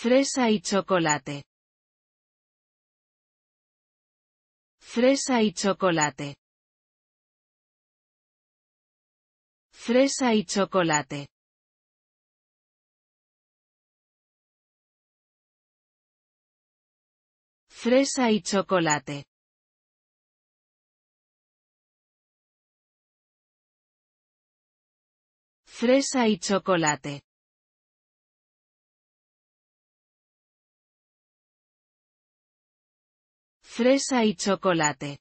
Fresa y chocolate. Fresa y chocolate. Fresa y chocolate. Fresa y chocolate. Fresa y chocolate. fresa y chocolate.